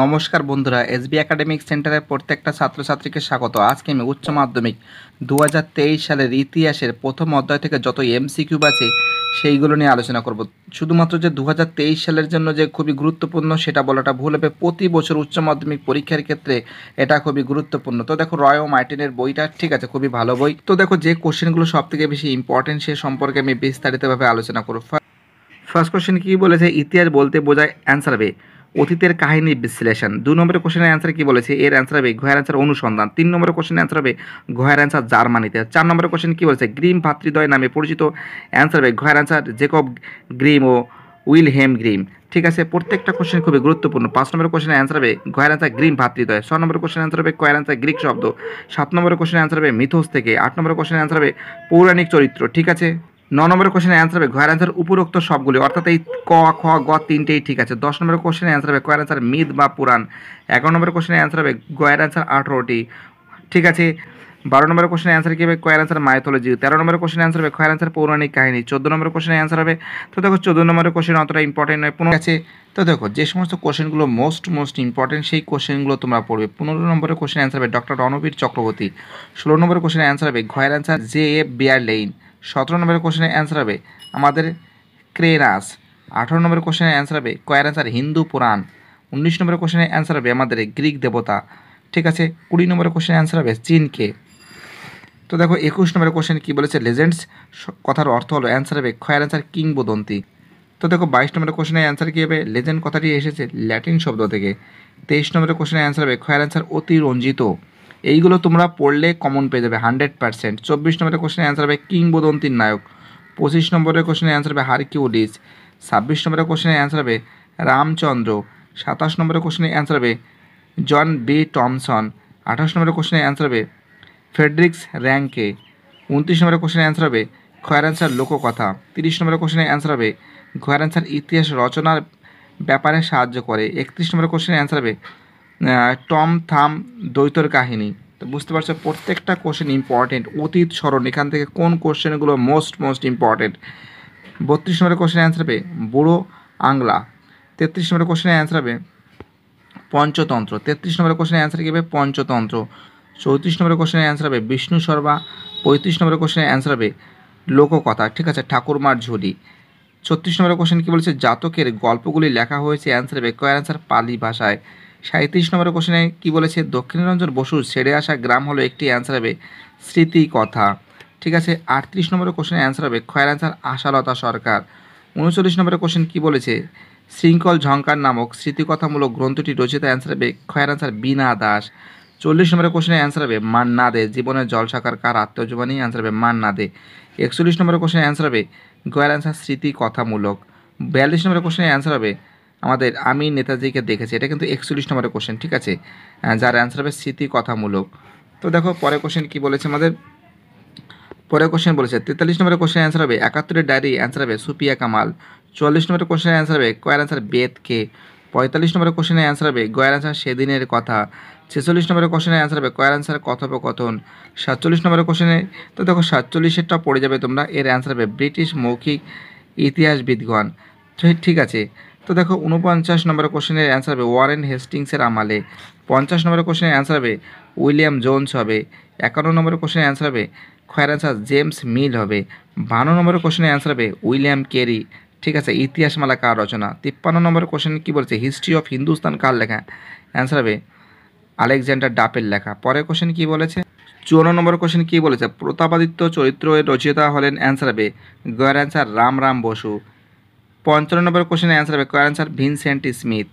নমস্কার বন্ধুরা SB academic সেন্টারের প্রত্যেকটা ছাত্রছাত্রীকে স্বাগত আজকে আমি উচ্চ মাধ্যমিক দু সালের ইতিহাসের প্রথম অধ্যায় থেকে যত এম সিকিউব আছে সেইগুলো নিয়ে আলোচনা করব শুধুমাত্র যে দু সালের জন্য যে খুবই গুরুত্বপূর্ণ সেটা বলাটা ভুল হবে প্রতি বছর উচ্চ মাধ্যমিক পরীক্ষার ক্ষেত্রে এটা খুবই গুরুত্বপূর্ণ তো দেখো রয় ও মার্টিনের বইটা ঠিক আছে খুবই ভালো বই তো দেখো যে কোশ্চেনগুলো সবথেকে বেশি ইম্পর্টেন্ট সে সম্পর্কে আমি বিস্তারিতভাবে আলোচনা করব ফার্স্ট কোশ্চেন কী বলেছে ইতিহাস বলতে বোঝায় অ্যান্সার বে অতীতের কাহিনী বিশ্লেষণ দু নম্বরের কোশ্চেনের অ্যান্সার কি বলেছে এর অ্যান্সার হবে ঘয়ের অ্যান্সার অনুসন্ধান তিন নম্বরের কোশ্চেনের অ্যান্সার হবে ঘয়ের অ্যান্সার জার্মানিতে চার নম্বরের কোশ্চেন কি বলেছে গ্রিম ভাতৃদ্বয় নামে পরিচিত অ্যান্সার হবে ঘয়ের অ্যান্সার জেকব গ্রিম ও উইল হেম গ্রিম ঠিক আছে প্রত্যেকটা কোশ্চেন খুবই গুরুত্বপূর্ণ পাঁচ নম্বর কোশ্চেনের অ্যান্সার হবে অ্যান্সার গ্রিম ভাতৃদ্বয় ছ নম্বর কোশ্চেন অ্যান্সার হবে অ্যান্সার গ্রিক শব্দ সাত নম্বর কোশ্চেনের অ্যান্সার হবে মিথোস থেকে আট নম্বর কোশ্চেনের অ্যান্সার হবে পৌরাণিক চরিত্র ঠিক আছে ন নম্বরের কোশ্চেনের অ্যান্সার হবে ঘয়ের অ্যান্সার উপরোক্ত সবগুলি অর্থাৎ এই ক খ গ তিনটেই ঠিক আছে দশ নম্বরের কোশ্চেনের অ্যান্সার হবে কয়ের অ্যান্সার মিদ বা পুরাণ এগারো নম্বরের কোশ্চেনের অ্যান্সার হবে গয়ের অ্যান্সার আঠেরোটি ঠিক আছে বারো নম্বরের কোশ্চেনের অ্যান্সার কী হবে কয়ের অ্যান্সার মাইথোলজি তেরো নম্বরের কোশ্চেনের অ্যান্সার হবে খয়ের অ্যান্সার পৌরাণিক কাহিনী চোদ্দ নম্বরের কোশ্চেন অ্যান্সার হবে তো দেখো চোদ্দ নম্বরের কোশ্চেন অতটা ইম্পর্টেন্ট নয় পুনর আছে তো দেখো যে সমস্ত কোশ্চেনগুলো মোস্ট মোস্ট ইম্পর্টেন্ট সেই কোশ্চেনগুলো তোমরা পড়বে পনেরো নম্বরের কোশ্চেন অ্যান্সার হবে ডক্টর রণবীর চক্রবর্তী ষোলো নম্বরের কোশ্চেনের অ্যান্সার হবে ঘয়ের অ্যান্সার জে এ বিয়ার লেইন সতেরো নম্বরের কোশ্চেনের অ্যান্সার হবে আমাদের ক্রেরাস আঠেরো নম্বরের কোশ্চেনের অ্যান্সার হবে কয়ের অ্যান্সার হিন্দু পুরাণ উনিশ নম্বরের কোশ্চেনের অ্যান্সার হবে আমাদের গ্রিক দেবতা ঠিক আছে কুড়ি নম্বরের কোশ্চেনের অ্যান্সার হবে চীনকে তো দেখো একুশ নম্বরের কোশ্চেন কী বলেছে লেজেন্ডস কথার অর্থ হলো অ্যান্সার হবে খয়ের অ্যান্সার কিংবদন্তি তো দেখো বাইশ নম্বরের কোশ্চেনের অ্যান্সার কী হবে লেজেন্ড কথাটি এসেছে ল্যাটিন শব্দ থেকে তেইশ নম্বরের কোশ্চেনের অ্যান্সার হবে খয়ের অ্যান্সার অতিরঞ্জিত এইগুলো তোমরা পড়লে কমন পেয়ে যাবে হান্ড্রেড পার্সেন্ট চব্বিশ নম্বরের কোশ্চেনের অ্যান্সার হবে কিংবদন্তির নায়ক পঁচিশ নম্বরের কোশ্চেনের অ্যান্সার হবে হারকিউলিস ছাব্বিশ নম্বরের কোশ্চেনের অ্যান্সার হবে রামচন্দ্র সাতাশ নম্বরের কোশ্চেনের অ্যান্সার হবে জন বি টমসন আঠাশ নম্বরের কোশ্চেনের অ্যান্সার হবে ফেড্রিক্স র্যাঙ্কে উনত্রিশ নম্বরের কোশ্চেনের অ্যান্সার হবে খয়ার অ্যান্সার লোককথা তিরিশ নম্বরের কোশ্চেনের অ্যান্সার হবে খয়ের অ্যান্সার ইতিহাস রচনার ব্যাপারে সাহায্য করে একত্রিশ নম্বরের কোশ্চেনের অ্যান্সার হবে টম থাম দ্বৈতর কাহিনী তো বুঝতে পারছো প্রত্যেকটা কোশ্চেন ইম্পর্টেন্ট অতীত স্মরণ এখান থেকে কোন কোশ্চেনগুলো মোস্ট মোস্ট ইম্পর্টেন্ট বত্রিশ নম্বরের কোশ্চেন অ্যান্সার হবে বুড়ো আংলা তেত্রিশ নম্বরের কোশ্চেনের অ্যান্সার হবে পঞ্চতন্ত্র তেত্রিশ নম্বরের কোশ্চেনের অ্যান্সার কী হবে পঞ্চতন্ত্র চৌত্রিশ নম্বরের কোশ্চেনের অ্যান্সার হবে বিষ্ণু শর্মা পঁয়ত্রিশ নম্বরের কোশ্চেনের অ্যান্সার হবে লোককথা ঠিক আছে ঠাকুরমার ঝুলি ছত্রিশ নম্বরের কোশ্চেন কী বলছে জাতকের গল্পগুলি লেখা হয়েছে অ্যান্সার হবে কয় অ্যান্সার পালি ভাষায় সাঁত্রিশ নম্বরের কোশ্চেনে কী বলেছে দক্ষিণারঞ্জন বসুর ছেড়ে আসা গ্রাম হলো একটি অ্যান্সার হবে স্মৃতিকথা ঠিক আছে আটত্রিশ নম্বরের কোশ্চেনের অ্যান্সার হবে খয়ের অ্যান্সার আশালতা সরকার উনচল্লিশ নম্বরের কোশ্চেন কী বলেছে শৃঙ্খল ঝঙ্কার নামক স্মৃতিকথামূলক গ্রন্থটি রচিত অ্যান্সার হবে খয়ের অ্যান্সার বিনা দাস চল্লিশ নম্বরের কোশ্চেনের অ্যান্সার হবে মান্না দে জীবনের জলসাকার কার আত্মজীবনী অ্যান্সার হবে মান্না দে একচল্লিশ নম্বরের কোশ্চেনের অ্যান্সার হবে গয়ের অ্যান্সার স্মৃতি কথামূলক বিয়াল্লিশ নম্বরের কোশ্চেনের অ্যান্সার হবে আমাদের আমি নেতাজিকে দেখেছি এটা কিন্তু একচল্লিশ নম্বরের কোশ্চেন ঠিক আছে যার অ্যান্সার হবে স্মৃতি কথামূলক তো দেখো পরে কোশ্চেন কি বলেছে আমাদের পরে কোশ্চেন বলেছে তেতাল্লিশ নম্বরের কোশ্চেন অ্যান্সার হবে একাত্তরের ডায়েরি অ্যান্সার হবে সুপিয়া কামাল চুয়াল্লিশ নম্বরের কোশ্চেনের অ্যান্সার হবে কয়ের অ্যান্সার বেদকে পঁয়তাল্লিশ নম্বরের কোশ্চেনের অ্যান্সার হবে গয়ের অ্যান্সার সেদিনের কথা ছেচল্লিশ নম্বরের কোশ্চেনের অ্যান্সার হবে কয়ের অ্যান্সার কথোপকথন সাতচল্লিশ নম্বরের কোশ্চেনে তো দেখো সাতচল্লিশেরটা পড়ে যাবে তোমরা এর অ্যান্সার হবে ব্রিটিশ মৌখিক ইতিহাসবিদগণ ঠিক আছে তো দেখো উনপঞ্চাশ নম্বরের কোশ্চেনের অ্যান্সার হবে ওয়ারেন হেস্টিংসের আমালে পঞ্চাশ নম্বরের কোশ্চেনের অ্যান্সার হবে উইলিয়াম জোনস হবে একান্ন নম্বরের কোশ্চেনের অ্যান্সার হবে খয়ের অ্যান্সার জেমস মিল হবে বান্ন নম্বরের কোশ্চেনের অ্যান্সার হবে উইলিয়াম কেরি ঠিক আছে ইতিহাসমালা কার রচনা তিপ্পান্ন নম্বরের কোশ্চেন কী বলছে হিস্ট্রি অফ হিন্দুস্তান কার লেখা অ্যান্সার হবে আলেকজান্ডার ডাপের লেখা পরের কোশ্চেন কী বলেছে চুয়ান্ন নম্বর কোশ্চেন কী বলেছে প্রতাপাদিত্য চরিত্র রচিতা হলেন অ্যান্সার হবে গয়ের অ্যান্সার রাম রাম বসু পঞ্চান্ন নম্বর কোশ্চেনের অ্যান্সার হবে কয়ের অ্যান্সার ভিনসেন্ট স্মিথ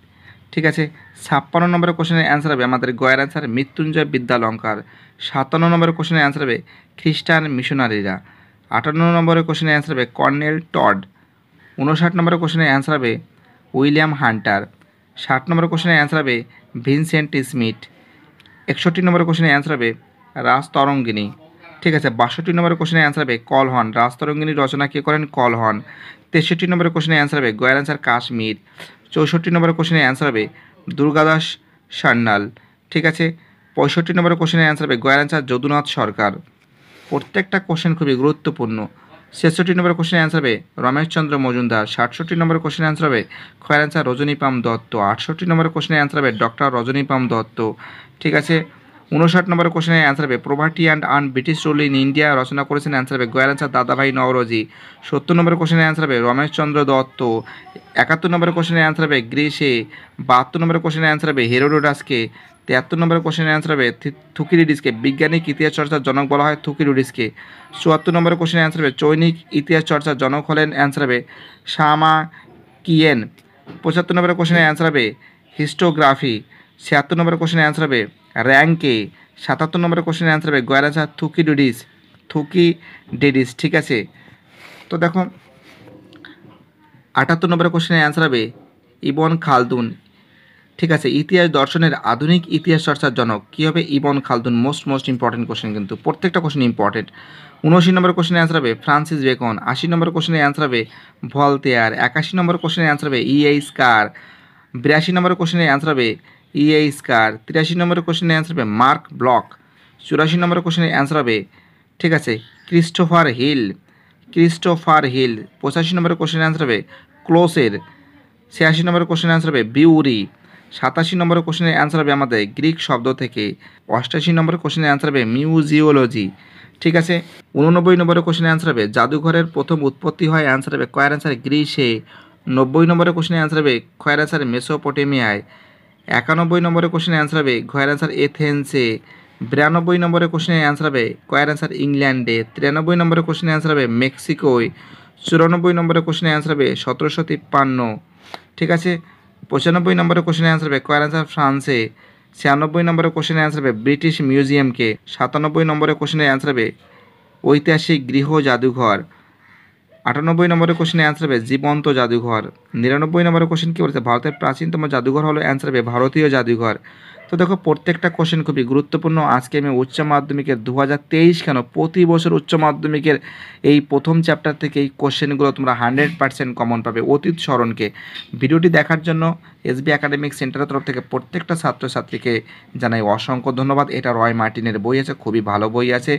ঠিক আছে ছাপ্পান্ন নম্বর কোশ্চেনের অ্যান্সার হবে আমাদের গয়ের অ্যান্সার মৃত্যুঞ্জয় বিদ্যালঙ্কার সাতান্ন নম্বর কোশ্চেনের অ্যান্সার হবে খ্রিস্টান মিশনারিরা আটান্ন নম্বরের কোশ্চেনের অ্যান্সার হবে কর্নেল টড উনষাট নম্বরের কোশ্চেনের অ্যান্সার হবে উইলিয়াম হান্টার ষাট নম্বর কোশ্চেনের অ্যান্সার হবে ভিনসেন্ট স্মিথ একষট্টি নম্বরের কোশ্চেনের অ্যান্সার হবে রাজ তরঙ্গিনী ঠিক আছে বাষট্টি নম্বরের কোশ্চেনের অ্যান্সার হবে কল হন রাস্তরঙ্গিনী রচনা কে করেন কল হন তেষট্টি নম্বরের কোশ্চেনের অ্যান্সার হবে গয়ের অ্যান্সার কাশ্মীর চৌষট্টি নম্বরের কোশ্চেনের অ্যান্সার হবে দুর্গাদাস সান্যাল ঠিক আছে পঁয়ষট্টি নম্বরের কোশ্চেনের অ্যান্সার হবে গয়ের অ্যান্সার যদুনাথ সরকার প্রত্যেকটা কোশ্চেন খুবই গুরুত্বপূর্ণ ছেষট্টি নম্বর কোশ্চেনের অ্যান্সার হবে রমেশচন্দ্র মজুমদার সাতষট্টি নম্বর কোশ্চেনের অ্যান্সার হবে খয়ার অ্যান্সার রজনীপাম দত্ত আটষট্টি নম্বর কোশ্চেনের অ্যান্সার হবে ডক্টর রজনীপাম দত্ত ঠিক আছে উনষাট নম্বর কোশ্চেনের অ্যান্সার হবে poverty and un British rule in India রচনা করেছেন অ্যান্সার হবে গোয়াল অ্যান্সার দাদাভাই নওরোজি সত্তর নম্বর কোশ্চেনের অ্যান্সার হবে রমেশচন্দ্র দত্ত একাত্তর নম্বর কোশ্চেনের অ্যান্সার হবে গ্রীষে বাহাত্তর নম্বর কোশ্চেনের অ্যান্সার হবে হেরোডোটাসকে তিয়াত্তর নম্বর কোশ্চেনের অ্যান্সার হবে থুকিরিডিসকে বিজ্ঞানিক ইতিহাস চর্চার জনক বলা হয় থুকিরিডিসকে চুয়াত্তর নম্বর কোশ্চেনের অ্যান্সার হবে চৈনিক ইতিহাস চর্চার জনক হলেন অ্যান্সার হবে শামা কিয়েন পঁচাত্তর নম্বর কোশ্চেনের অ্যান্সার হবে হিস্টোগ্রাফি ছিয়াত্তর নম্বর কোশ্চেনের অ্যান্সার হবে র্যাঙ্কে সাতাত্তর নম্বর কোশ্চেনের অ্যান্সার হবে গয়ের অ্যান্সার থুকি ডুডিস থুকি ডেডিস ঠিক আছে তো দেখো আটাত্তর নম্বরের কোশ্চেনের অ্যান্সার হবে ইবন খালদুন ঠিক আছে ইতিহাস দর্শনের আধুনিক ইতিহাস চর্চার জনক কী হবে Ibn Khaldun most most important question কিন্তু প্রত্যেকটা কোশ্চেন ইম্পর্টেন্ট উনআশি নম্বর কোশ্চেনের অ্যান্সার হবে ফ্রান্সিস বেকন আশি নম্বর কোশ্চেনের অ্যান্সার হবে ভলতেয়ার একাশি নম্বর কোশ্চেনের অ্যান্সার হবে ইএইস কার বিরাশি নম্বর কোশ্চেনের অ্যান্সার হবে ইএইচ e কার তিরাশি নম্বরের কোশ্চেনের অ্যান্সার হবে মার্ক ব্লক চুরাশি নম্বরের কোশ্চেনের অ্যান্সার হবে ঠিক আছে ক্রিস্টোফার হিল ক্রিস্টোফার হিল পঁচাশি নম্বরের কোশ্চেনের অ্যান্সার হবে ক্লোসের ছিয়াশি নম্বরের কোশ্চেনের অ্যান্সার হবে বিউরি সাতাশি নম্বরের কোশ্চেনের অ্যান্সার হবে আমাদের গ্রিক শব্দ থেকে অষ্টাশি নম্বরের কোশ্চেনের অ্যান্সার হবে মিউজিওলজি ঠিক আছে উননব্বই নম্বরের কোশ্চেনের অ্যান্সার হবে জাদুঘরের প্রথম উৎপত্তি হয় অ্যান্সার হবে কয়ের অ্যান্সার গ্রীসে নব্বই নম্বরের কোশ্চেনের অ্যান্সার হবে খয়ের অ্যান্সার মেসোপটেমিয়ায় একানব্বই নম্বরের কোশ্চেনের অ্যান্সার হবে ঘয়ের অ্যান্সার এথেন্সে বিরানব্বই নম্বরের কোশ্চেনের অ্যান্সার হবে কয়ের অ্যান্সার ইংল্যান্ডে তিরানব্বই নম্বরের কোশ্চেনের অ্যান্সার হবে মেক্সিকোয় চুরানব্বই নম্বরের কোশ্চেনের অ্যান্সার হবে সতেরোশো তিপ্পান্ন ঠিক আছে পঁচানব্বই নম্বরের কোশ্চেনের অ্যান্সার হবে কয়ের অ্যান্সার ফ্রান্সে ছিয়ানব্বই নম্বরের কোশ্চেনের অ্যান্সার হবে ব্রিটিশ মিউজিয়ামকে সাতানব্বই নম্বরের কোশ্চেনের অ্যান্সার হবে ঐতিহাসিক গৃহ জাদুঘর আটানব্বই নম্বরের কোশ্চেনে অ্যান্সার হবে জীবন্ত জাদুঘর নিরানব্বই নম্বরের কোশ্চেন কী বলেছে ভারতের প্রাচীনতম জাদুঘর হলো অ্যান্সার হবে ভারতীয় জাদুঘর তো দেখো প্রত্যেকটা কোশ্চেন খুবই গুরুত্বপূর্ণ আজকে আমি উচ্চ মাধ্যমিকের দু হাজার তেইশ কেন প্রতি বছর উচ্চ মাধ্যমিকের এই প্রথম চ্যাপ্টার থেকে এই কোশ্চেনগুলো তোমরা হান্ড্রেড পার্সেন্ট কমন পাবে অতীত স্মরণকে ভিডিওটি দেখার জন্য এসবি একাডেমিক সেন্টারের তরফ থেকে প্রত্যেকটা ছাত্রছাত্রীকে জানাই অসংখ্য ধন্যবাদ এটা রয় মার্টিনের বই আছে খুবই ভালো বই আছে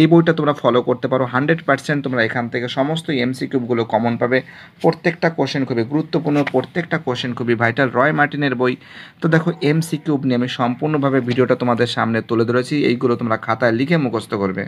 এই বইটা তোমরা ফলো করতে পারো হান্ড্রেড পার্সেন্ট তোমরা এখান থেকে সমস্ত এমসি কিউবগুলো কমন পাবে প্রত্যেকটা কোশ্চেন খুবই গুরুত্বপূর্ণ প্রত্যেকটা কোশ্চেন খুবই ভাইটাল রয় মার্টিনের বই তো দেখো এমসি কিউব নেমে আমি সম্পূর্ণভাবে ভিডিওটা তোমাদের সামনে তুলে ধরেছি এইগুলো তোমরা খাতায় লিখে মুখস্থ করবে